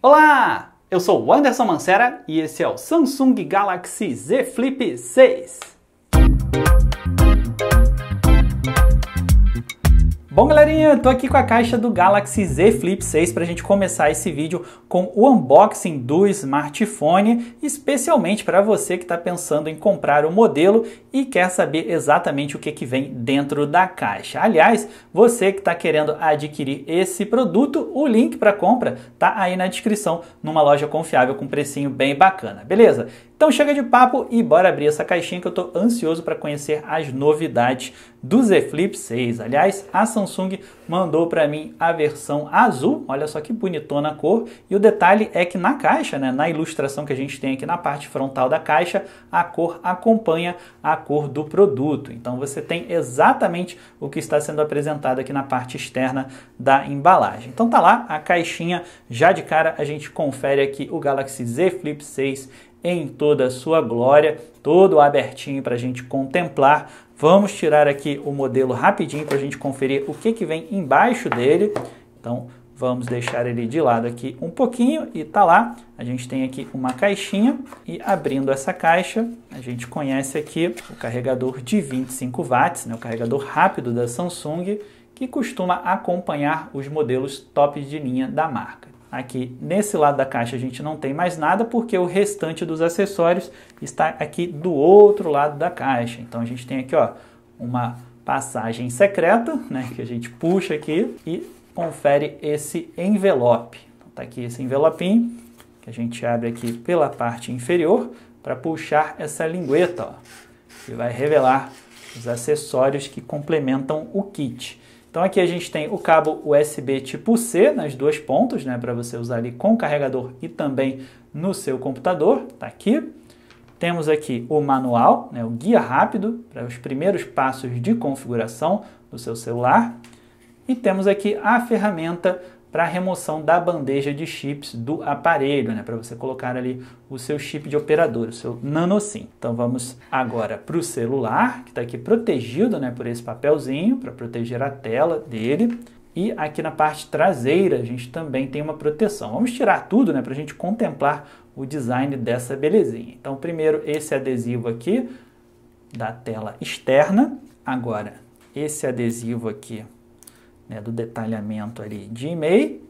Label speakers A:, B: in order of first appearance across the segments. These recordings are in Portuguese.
A: Olá, eu sou o Anderson Mancera e esse é o Samsung Galaxy Z Flip 6. Bom, galerinha, eu tô aqui com a caixa do Galaxy Z Flip 6 para a gente começar esse vídeo com o unboxing do smartphone, especialmente para você que está pensando em comprar o modelo e quer saber exatamente o que, que vem dentro da caixa. Aliás, você que está querendo adquirir esse produto, o link para compra tá aí na descrição, numa loja confiável com um precinho bem bacana, beleza? Então chega de papo e bora abrir essa caixinha que eu estou ansioso para conhecer as novidades do Z Flip 6. Aliás, a Samsung mandou para mim a versão azul, olha só que bonitona a cor. E o detalhe é que na caixa, né, na ilustração que a gente tem aqui na parte frontal da caixa, a cor acompanha a cor do produto. Então você tem exatamente o que está sendo apresentado aqui na parte externa da embalagem. Então tá lá a caixinha, já de cara a gente confere aqui o Galaxy Z Flip 6 em toda a sua glória, todo abertinho para a gente contemplar. Vamos tirar aqui o modelo rapidinho para a gente conferir o que, que vem embaixo dele. Então, vamos deixar ele de lado aqui um pouquinho e tá lá. A gente tem aqui uma caixinha e abrindo essa caixa, a gente conhece aqui o carregador de 25 watts, né, o carregador rápido da Samsung, que costuma acompanhar os modelos top de linha da marca. Aqui nesse lado da caixa a gente não tem mais nada porque o restante dos acessórios está aqui do outro lado da caixa. Então a gente tem aqui ó, uma passagem secreta, né, que a gente puxa aqui e confere esse envelope. Então tá aqui esse envelopinho que a gente abre aqui pela parte inferior para puxar essa lingueta, ó, que vai revelar os acessórios que complementam o kit. Então aqui a gente tem o cabo USB tipo C nas duas pontas, né, para você usar ali com o carregador e também no seu computador, tá aqui. Temos aqui o manual, né, o guia rápido para os primeiros passos de configuração do seu celular. E temos aqui a ferramenta para remoção da bandeja de chips do aparelho, né, para você colocar ali o seu chip de operador, o seu nanosim. Então vamos agora para o celular, que está aqui protegido né, por esse papelzinho, para proteger a tela dele. E aqui na parte traseira a gente também tem uma proteção. Vamos tirar tudo né, para a gente contemplar o design dessa belezinha. Então primeiro esse adesivo aqui da tela externa. Agora esse adesivo aqui né, do detalhamento ali de e-mail.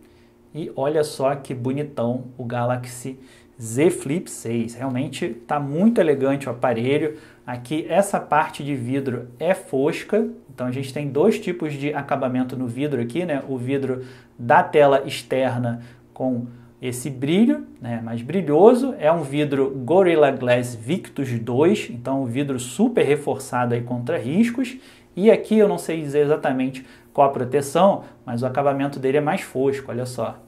A: E olha só que bonitão o Galaxy Z Flip 6. Realmente está muito elegante o aparelho. Aqui essa parte de vidro é fosca, então a gente tem dois tipos de acabamento no vidro aqui, né? O vidro da tela externa com esse brilho, né, mais brilhoso, é um vidro Gorilla Glass Victus 2, então um vidro super reforçado aí contra riscos. E aqui eu não sei dizer exatamente com a proteção, mas o acabamento dele é mais fosco, olha só.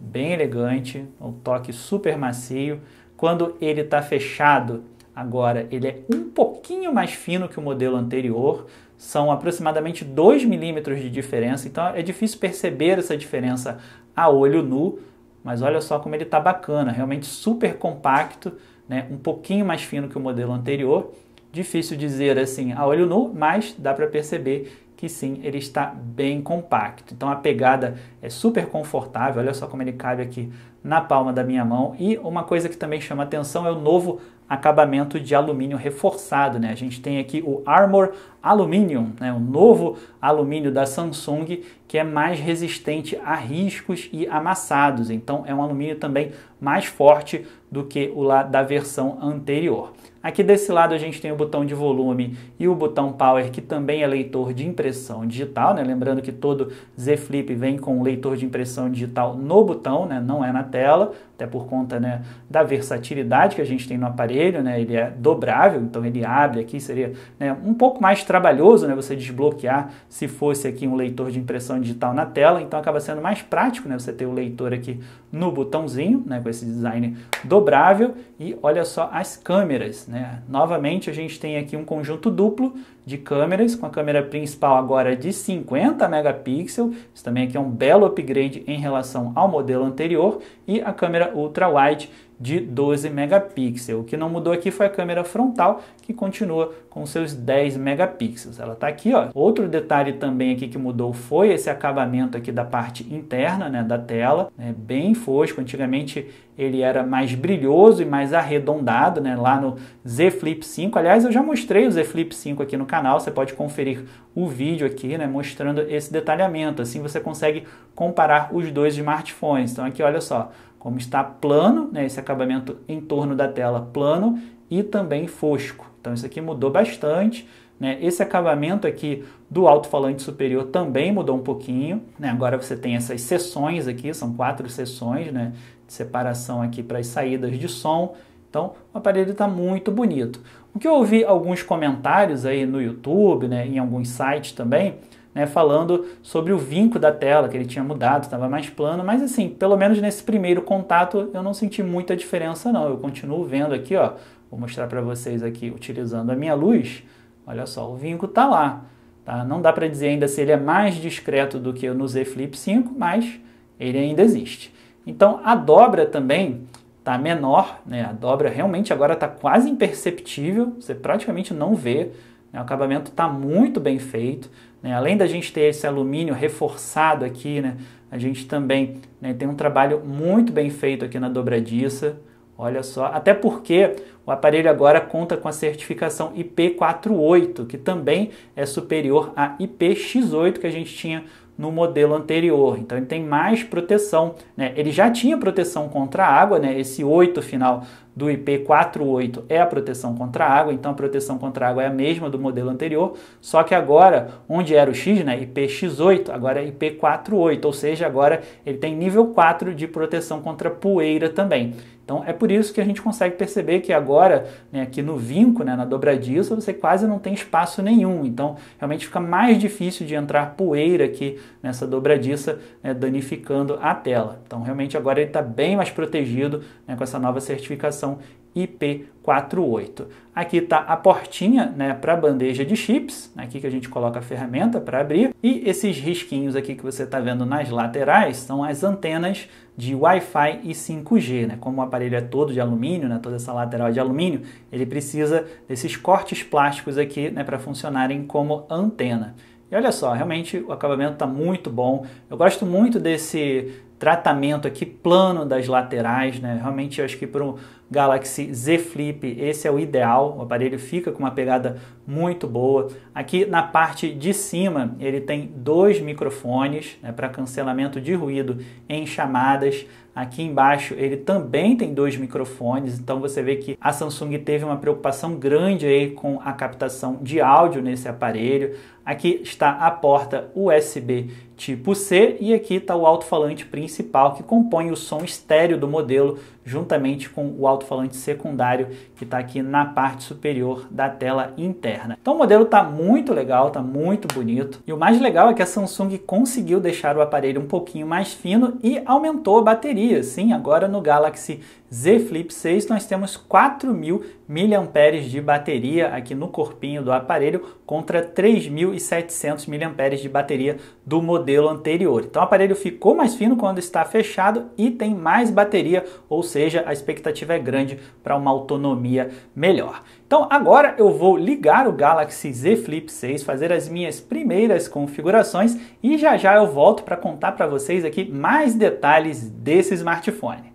A: Bem elegante, um toque super macio. Quando ele está fechado, agora ele é um pouquinho mais fino que o modelo anterior, são aproximadamente 2 milímetros de diferença, então é difícil perceber essa diferença a olho nu, mas olha só como ele está bacana, realmente super compacto, né? um pouquinho mais fino que o modelo anterior, difícil dizer assim a olho nu, mas dá para perceber que sim, ele está bem compacto. Então a pegada é super confortável, olha só como ele cabe aqui na palma da minha mão. E uma coisa que também chama atenção é o novo acabamento de alumínio reforçado, né? A gente tem aqui o Armor alumínio, né, o novo alumínio da Samsung, que é mais resistente a riscos e amassados. Então é um alumínio também mais forte do que o lá da versão anterior. Aqui desse lado a gente tem o botão de volume e o botão power, que também é leitor de impressão digital, né? Lembrando que todo Z Flip vem com leitor de impressão digital no botão, né? Não é na tela, até por conta né, da versatilidade que a gente tem no aparelho, né? Ele é dobrável, então ele abre aqui, seria né, um pouco mais trabalhoso né, você desbloquear se fosse aqui um leitor de impressão digital na tela, então acaba sendo mais prático né, você ter o leitor aqui no botãozinho, né, com esse design dobrável, e olha só as câmeras. Né? Novamente a gente tem aqui um conjunto duplo de câmeras, com a câmera principal agora de 50 megapixels, isso também aqui é um belo upgrade em relação ao modelo anterior, e a câmera ultra-wide de 12 megapixels. O que não mudou aqui foi a câmera frontal, que continua com seus 10 megapixels. Ela está aqui, ó. Outro detalhe também aqui que mudou foi esse acabamento aqui da parte interna, né, da tela, né, bem fosco. Antigamente ele era mais brilhoso e mais arredondado, né, lá no Z Flip 5. Aliás, eu já mostrei o Z Flip 5 aqui no canal, você pode conferir o vídeo aqui, né, mostrando esse detalhamento. Assim você consegue comparar os dois smartphones. Então aqui, olha só, como está plano, né, esse acabamento em torno da tela plano e também fosco. Então isso aqui mudou bastante. Né? Esse acabamento aqui do alto-falante superior também mudou um pouquinho. Né? Agora você tem essas seções aqui, são quatro seções né, de separação aqui para as saídas de som. Então o aparelho está muito bonito. O que eu ouvi alguns comentários aí no YouTube, né, em alguns sites também, né, falando sobre o vinco da tela, que ele tinha mudado, estava mais plano, mas assim, pelo menos nesse primeiro contato eu não senti muita diferença não. Eu continuo vendo aqui, ó, vou mostrar para vocês aqui utilizando a minha luz. Olha só, o vinco está lá, tá? Não dá para dizer ainda se ele é mais discreto do que no Z Flip 5, mas ele ainda existe. Então a dobra também tá menor, né? A dobra realmente agora está quase imperceptível, você praticamente não vê o acabamento está muito bem feito. Né? Além da gente ter esse alumínio reforçado aqui, né? a gente também né, tem um trabalho muito bem feito aqui na dobradiça. Olha só, até porque o aparelho agora conta com a certificação IP48, que também é superior à IPX8 que a gente tinha no modelo anterior. Então ele tem mais proteção. Né? Ele já tinha proteção contra a água, né? esse 8 final do IP48 é a proteção contra água, então a proteção contra água é a mesma do modelo anterior, só que agora, onde era o X, né, IPX8, agora é IP48, ou seja, agora ele tem nível 4 de proteção contra poeira também. Então é por isso que a gente consegue perceber que agora, né, aqui no vinco, né, na dobradiça, você quase não tem espaço nenhum. Então realmente fica mais difícil de entrar poeira aqui nessa dobradiça, né, danificando a tela. Então realmente agora ele está bem mais protegido né, com essa nova certificação IP48. Aqui está a portinha né, para a bandeja de chips, aqui que a gente coloca a ferramenta para abrir, e esses risquinhos aqui que você está vendo nas laterais são as antenas de Wi-Fi e 5G. Né? Como o aparelho é todo de alumínio, né, toda essa lateral é de alumínio, ele precisa desses cortes plásticos aqui né, para funcionarem como antena. E olha só, realmente o acabamento está muito bom. Eu gosto muito desse tratamento aqui plano das laterais, né? Realmente acho que para um Galaxy Z Flip, esse é o ideal, o aparelho fica com uma pegada muito boa. Aqui na parte de cima ele tem dois microfones né, para cancelamento de ruído em chamadas. Aqui embaixo ele também tem dois microfones, então você vê que a Samsung teve uma preocupação grande aí com a captação de áudio nesse aparelho. Aqui está a porta USB tipo C e aqui está o alto-falante principal que compõe o som estéreo do modelo juntamente com o alto-falante secundário que está aqui na parte superior da tela interna. Né? Então o modelo está muito legal, está muito bonito. E o mais legal é que a Samsung conseguiu deixar o aparelho um pouquinho mais fino e aumentou a bateria. Sim, agora no Galaxy Z Flip 6 nós temos 4.000 mAh de bateria aqui no corpinho do aparelho contra 3.700 mAh de bateria do modelo anterior. Então o aparelho ficou mais fino quando está fechado e tem mais bateria, ou seja, a expectativa é grande para uma autonomia melhor. Então agora eu vou ligar o Galaxy Z Flip 6, fazer as minhas primeiras configurações e já já eu volto para contar para vocês aqui mais detalhes desse smartphone.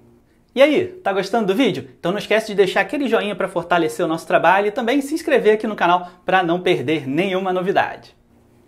A: E aí, tá gostando do vídeo? Então não esquece de deixar aquele joinha para fortalecer o nosso trabalho e também se inscrever aqui no canal para não perder nenhuma novidade.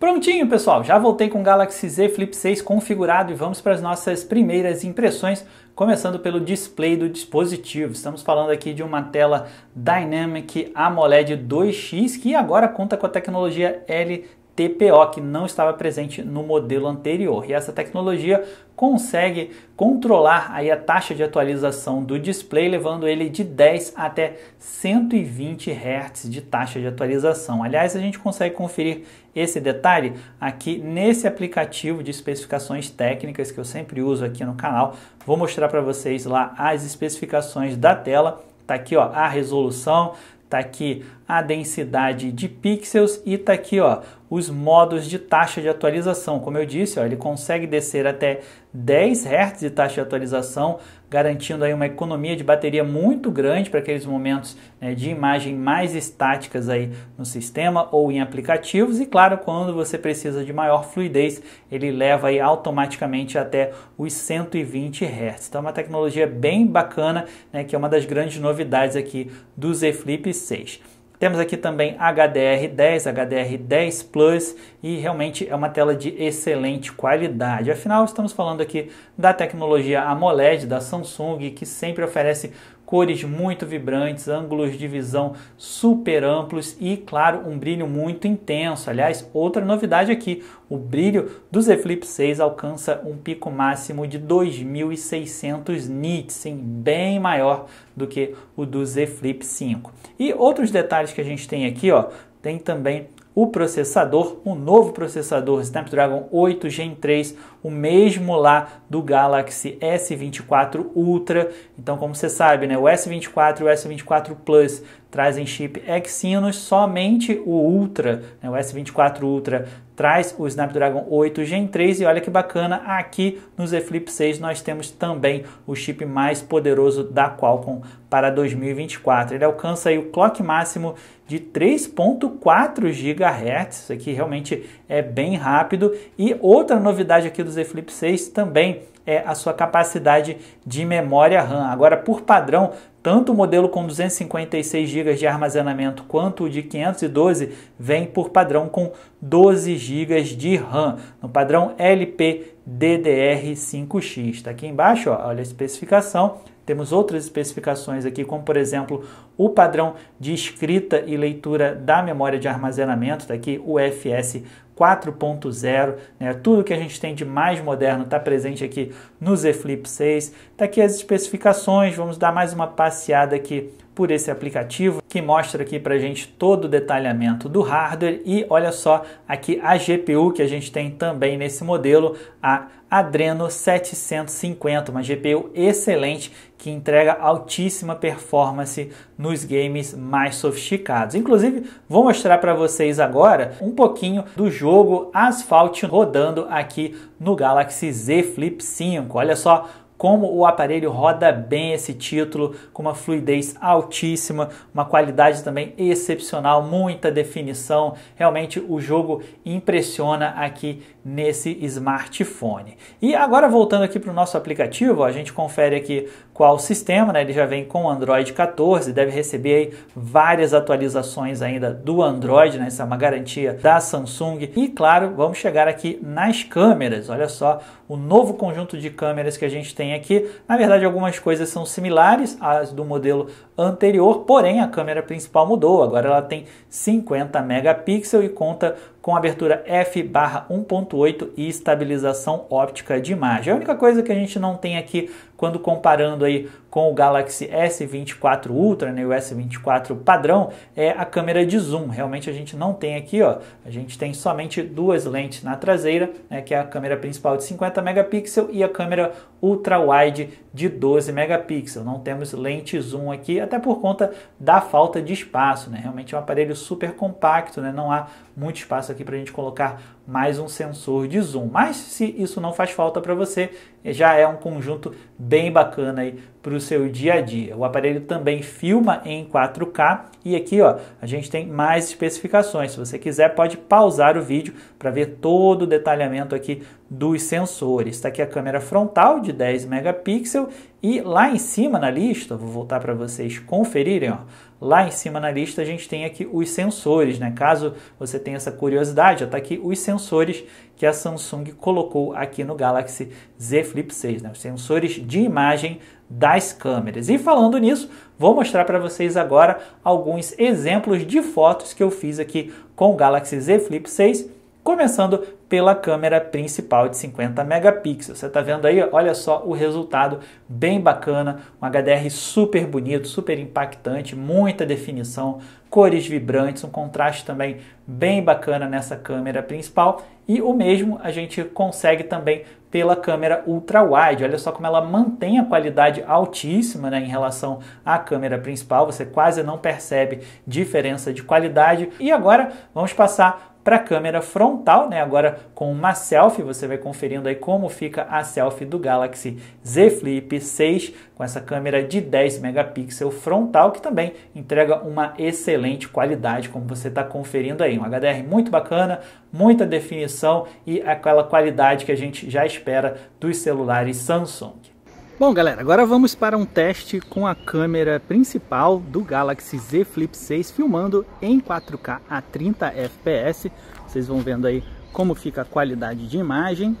A: Prontinho, pessoal, já voltei com o Galaxy Z Flip 6 configurado e vamos para as nossas primeiras impressões, começando pelo display do dispositivo. Estamos falando aqui de uma tela Dynamic AMOLED 2X que agora conta com a tecnologia L TPO, que não estava presente no modelo anterior. E essa tecnologia consegue controlar aí a taxa de atualização do display, levando ele de 10 até 120 Hz de taxa de atualização. Aliás, a gente consegue conferir esse detalhe aqui nesse aplicativo de especificações técnicas que eu sempre uso aqui no canal. Vou mostrar para vocês lá as especificações da tela. Tá aqui, ó, a resolução, tá aqui a densidade de pixels e tá aqui, ó, os modos de taxa de atualização. Como eu disse, ó, ele consegue descer até 10 Hz de taxa de atualização, garantindo aí uma economia de bateria muito grande para aqueles momentos né, de imagem mais estáticas aí no sistema ou em aplicativos. E claro, quando você precisa de maior fluidez, ele leva aí automaticamente até os 120 Hz. Então, é uma tecnologia bem bacana, né, que é uma das grandes novidades aqui do Z Flip 6. Temos aqui também HDR10, HDR10 Plus e realmente é uma tela de excelente qualidade. Afinal, estamos falando aqui da tecnologia AMOLED da Samsung, que sempre oferece cores muito vibrantes, ângulos de visão super amplos e, claro, um brilho muito intenso. Aliás, outra novidade aqui, o brilho do Z Flip 6 alcança um pico máximo de 2600 nits, sim, bem maior do que o do Z Flip 5. E outros detalhes que a gente tem aqui, ó, tem também o processador, um novo processador Snapdragon 8 Gen 3, o mesmo lá do Galaxy S24 Ultra. Então, como você sabe, né, o S24 e o S24 Plus trazem chip Exynos, somente o Ultra, né, o S24 Ultra traz o Snapdragon 8 Gen 3 e olha que bacana, aqui no Z Flip 6 nós temos também o chip mais poderoso da Qualcomm para 2024. Ele alcança aí o clock máximo de 3.4 GHz, aqui realmente é bem rápido. E outra novidade aqui do Z Flip 6 também é a sua capacidade de memória RAM. Agora, por padrão, tanto o modelo com 256 GB de armazenamento quanto o de 512 vem por padrão com 12 GB de RAM, no padrão LPDDR5X. Está aqui embaixo, ó, olha a especificação temos outras especificações aqui, como por exemplo o padrão de escrita e leitura da memória de armazenamento, daqui tá aqui o FS 4.0, né? tudo que a gente tem de mais moderno está presente aqui no Z Flip 6. Está aqui as especificações, vamos dar mais uma passeada aqui por esse aplicativo que mostra aqui para gente todo o detalhamento do hardware e olha só aqui a GPU que a gente tem também nesse modelo, a Adreno 750, uma GPU excelente que entrega altíssima performance nos games mais sofisticados. Inclusive, vou mostrar para vocês agora um pouquinho do jogo Asphalt rodando aqui no Galaxy Z Flip 5. Olha só como o aparelho roda bem esse título, com uma fluidez altíssima, uma qualidade também excepcional, muita definição. Realmente o jogo impressiona aqui nesse smartphone. E agora voltando aqui para o nosso aplicativo, ó, a gente confere aqui qual sistema, né? ele já vem com Android 14, deve receber várias atualizações ainda do Android, né? essa é uma garantia da Samsung. E claro, vamos chegar aqui nas câmeras, olha só o novo conjunto de câmeras que a gente tem aqui. Na verdade, algumas coisas são similares às do modelo anterior, porém a câmera principal mudou, agora ela tem 50 megapixels e conta com abertura f barra 1.8 e estabilização óptica de imagem. A única coisa que a gente não tem aqui quando comparando aí com o Galaxy S24 Ultra, né, o S24 padrão, é a câmera de zoom. Realmente a gente não tem aqui, ó, a gente tem somente duas lentes na traseira, né, que é a câmera principal de 50 megapixels e a câmera ultra wide de 12 megapixels. Não temos lente zoom aqui, até por conta da falta de espaço, né? Realmente é um aparelho super compacto, né? Não há muito espaço aqui para a gente colocar mais um sensor de zoom. Mas se isso não faz falta para você, já é um conjunto bem bacana aí para o seu dia a dia. O aparelho também filma em 4K e aqui ó, a gente tem mais especificações. Se você quiser, pode pausar o vídeo para ver todo o detalhamento aqui dos sensores. Está aqui a câmera frontal de 10 megapixels e lá em cima na lista, vou voltar para vocês conferirem, ó, Lá em cima na lista a gente tem aqui os sensores, né? Caso você tenha essa curiosidade, está aqui os sensores que a Samsung colocou aqui no Galaxy Z Flip 6, né? Os sensores de imagem das câmeras. E falando nisso, vou mostrar para vocês agora alguns exemplos de fotos que eu fiz aqui com o Galaxy Z Flip 6, começando pela câmera principal de 50 megapixels. Você está vendo aí? Olha só o resultado bem bacana, um HDR super bonito, super impactante, muita definição, cores vibrantes, um contraste também bem bacana nessa câmera principal e o mesmo a gente consegue também pela câmera ultra wide. Olha só como ela mantém a qualidade altíssima né, em relação à câmera principal, você quase não percebe diferença de qualidade. E agora vamos passar para a câmera frontal, né? Agora com uma selfie, você vai conferindo aí como fica a selfie do Galaxy Z Flip 6 com essa câmera de 10 megapixels frontal que também entrega uma excelente qualidade, como você está conferindo aí, um HDR muito bacana, muita definição e aquela qualidade que a gente já espera dos celulares Samsung. Bom galera, agora vamos para um teste com a câmera principal do Galaxy Z Flip 6 filmando em 4K a 30 fps. Vocês vão vendo aí como fica a qualidade de imagem,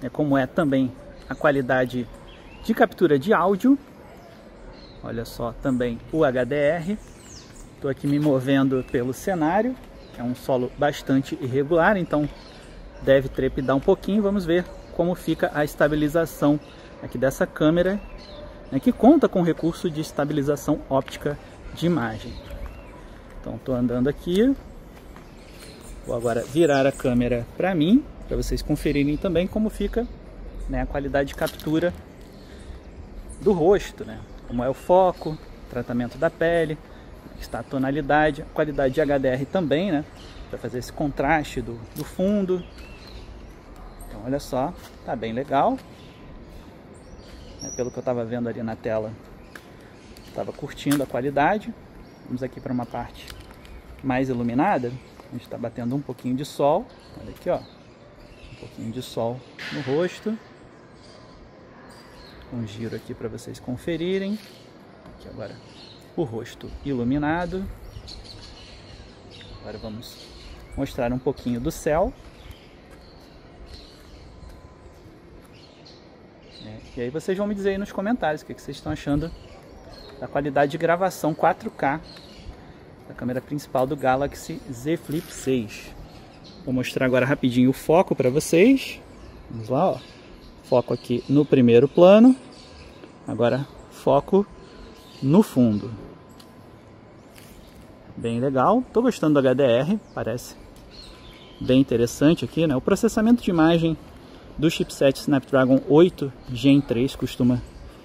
A: né, como é também a qualidade de captura de áudio. Olha só também o HDR. Estou aqui me movendo pelo cenário, é um solo bastante irregular, então deve trepidar um pouquinho. Vamos ver como fica a estabilização aqui dessa câmera, né, que conta com recurso de estabilização óptica de imagem. Então estou andando aqui, vou agora virar a câmera para mim, para vocês conferirem também como fica né, a qualidade de captura do rosto, né? como é o foco, tratamento da pele, está a tonalidade, qualidade de HDR também, né? para fazer esse contraste do, do fundo, Olha só, tá bem legal. É, pelo que eu estava vendo ali na tela, estava curtindo a qualidade. Vamos aqui para uma parte mais iluminada. A gente está batendo um pouquinho de sol. Olha aqui, ó. Um pouquinho de sol no rosto. Um giro aqui para vocês conferirem. Aqui agora o rosto iluminado. Agora vamos mostrar um pouquinho do céu. E aí vocês vão me dizer aí nos comentários o que, é que vocês estão achando da qualidade de gravação 4K da câmera principal do Galaxy Z Flip 6. Vou mostrar agora rapidinho o foco para vocês. Vamos lá, ó. Foco aqui no primeiro plano. Agora foco no fundo. Bem legal. Tô gostando do HDR, parece bem interessante aqui, né? O processamento de imagem do chipset Snapdragon 8 Gen 3 costuma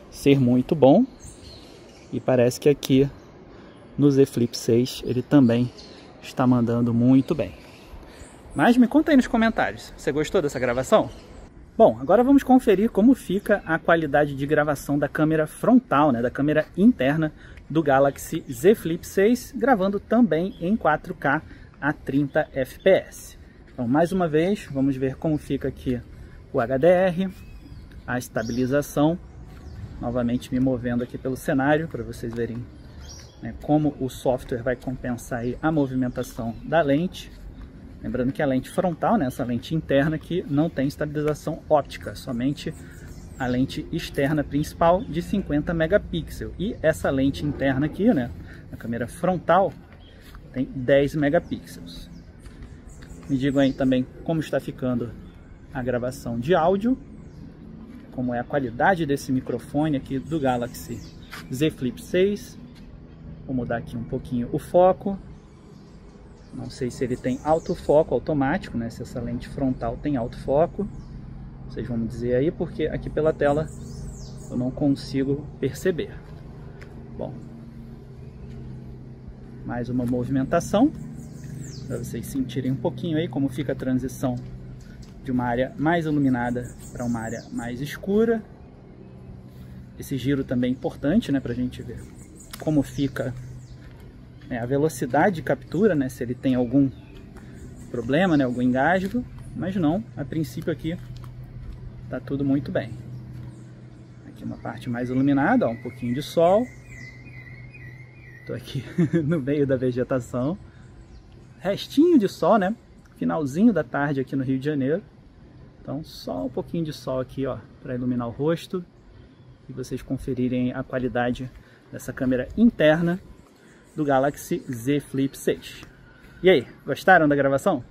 A: ser muito bom. E parece que aqui no Z Flip 6 ele também está mandando muito bem. Mas me conta aí nos comentários, você gostou dessa gravação? Bom, agora vamos conferir como fica a qualidade de gravação da câmera frontal, né, da câmera interna do Galaxy Z Flip 6, gravando também em 4K a 30 fps. Então, mais uma vez, vamos ver como fica aqui o HDR, a estabilização, novamente me movendo aqui pelo cenário para vocês verem né, como o software vai compensar a movimentação da lente. Lembrando que a lente frontal, né, essa lente interna aqui, não tem estabilização óptica, somente a lente externa principal de 50 megapixels. E essa lente interna aqui, né, a câmera frontal, tem 10 megapixels. Me digam aí também como está ficando a gravação de áudio, como é a qualidade desse microfone aqui do Galaxy Z Flip 6. Vou mudar aqui um pouquinho o foco. Não sei se ele tem autofoco automático, né? Se essa lente frontal tem autofoco. Vocês vão me dizer aí, porque aqui pela tela eu não consigo perceber. Bom, mais uma movimentação para vocês sentirem um pouquinho aí como fica a transição de uma área mais iluminada para uma área mais escura. Esse giro também é importante né, para a gente ver como fica né, a velocidade de captura, né, se ele tem algum problema, né, algum engasgo, mas não, a princípio aqui está tudo muito bem. Aqui uma parte mais iluminada, ó, um pouquinho de sol. Estou aqui no meio da vegetação. Restinho de sol, né? Finalzinho da tarde aqui no Rio de Janeiro. Então só um pouquinho de sol aqui ó, para iluminar o rosto e vocês conferirem a qualidade dessa câmera interna do Galaxy Z Flip 6. E aí, gostaram da gravação?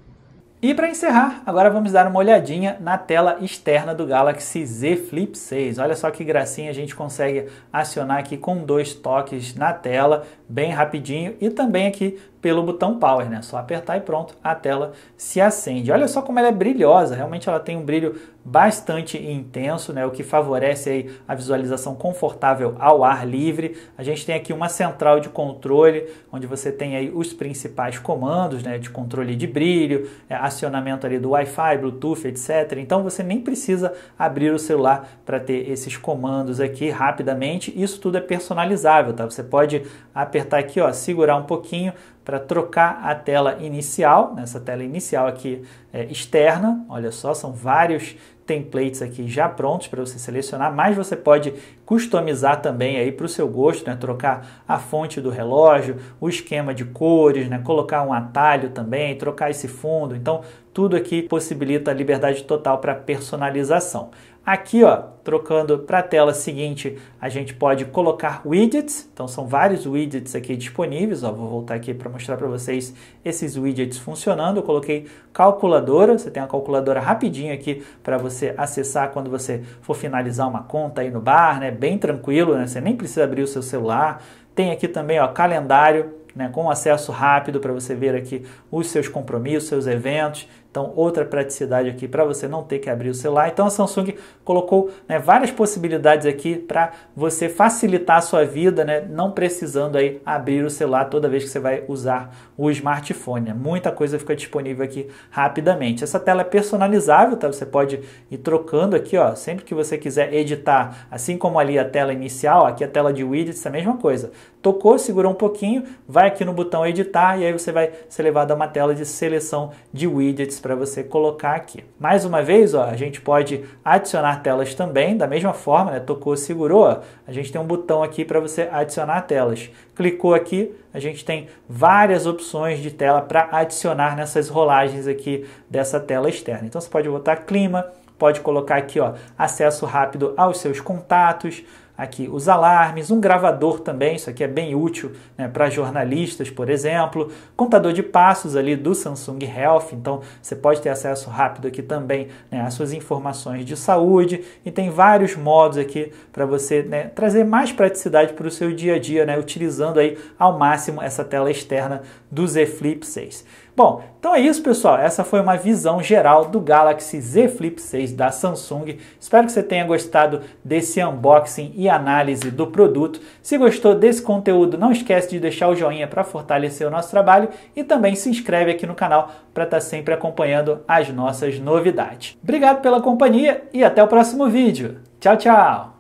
A: E para encerrar, agora vamos dar uma olhadinha na tela externa do Galaxy Z Flip 6. Olha só que gracinha, a gente consegue acionar aqui com dois toques na tela, bem rapidinho, e também aqui pelo botão Power, né? Só apertar e pronto, a tela se acende. Olha só como ela é brilhosa, realmente ela tem um brilho bastante intenso, né? O que favorece aí a visualização confortável ao ar livre. A gente tem aqui uma central de controle, onde você tem aí os principais comandos, né? De controle de brilho, é, acionamento ali do Wi-Fi, Bluetooth, etc. Então você nem precisa abrir o celular para ter esses comandos aqui rapidamente. Isso tudo é personalizável, tá? Você pode apertar aqui, ó, segurar um pouquinho para trocar a tela inicial, nessa tela inicial aqui é, externa, olha só, são vários templates aqui já prontos para você selecionar, mas você pode customizar também aí para o seu gosto, né? trocar a fonte do relógio, o esquema de cores, né? colocar um atalho também, trocar esse fundo. Então, tudo aqui possibilita liberdade total para personalização. Aqui, ó, trocando para a tela seguinte, a gente pode colocar widgets. Então são vários widgets aqui disponíveis. Ó, vou voltar aqui para mostrar para vocês esses widgets funcionando. Eu coloquei calculadora. Você tem a calculadora rapidinho aqui para você acessar quando você for finalizar uma conta aí no bar, né? Bem tranquilo, né? Você nem precisa abrir o seu celular. Tem aqui também, ó, calendário. Né, com acesso rápido para você ver aqui os seus compromissos, seus eventos. Então, outra praticidade aqui para você não ter que abrir o celular. Então, a Samsung colocou né, várias possibilidades aqui para você facilitar a sua vida, né, não precisando aí abrir o celular toda vez que você vai usar o smartphone. Né? Muita coisa fica disponível aqui rapidamente. Essa tela é personalizável, tá? Você pode ir trocando aqui, ó, sempre que você quiser editar, assim como ali a tela inicial, aqui a tela de widgets, a mesma coisa. Tocou, segurou um pouquinho, vai aqui no botão editar e aí você vai ser levado a uma tela de seleção de widgets para você colocar aqui. Mais uma vez, ó, a gente pode adicionar telas também, da mesma forma, né? tocou, segurou, ó, a gente tem um botão aqui para você adicionar telas. Clicou aqui, a gente tem várias opções de tela para adicionar nessas rolagens aqui dessa tela externa. Então você pode botar clima, pode colocar aqui ó, acesso rápido aos seus contatos, aqui os alarmes, um gravador também, isso aqui é bem útil né, para jornalistas, por exemplo, contador de passos ali do Samsung Health, então você pode ter acesso rápido aqui também né, às suas informações de saúde e tem vários modos aqui para você né, trazer mais praticidade para o seu dia a dia, né, utilizando aí ao máximo essa tela externa do Z Flip 6. Bom, então é isso, pessoal. Essa foi uma visão geral do Galaxy Z Flip 6 da Samsung. Espero que você tenha gostado desse unboxing e análise do produto. Se gostou desse conteúdo, não esquece de deixar o joinha para fortalecer o nosso trabalho e também se inscreve aqui no canal para estar tá sempre acompanhando as nossas novidades. Obrigado pela companhia e até o próximo vídeo. Tchau, tchau!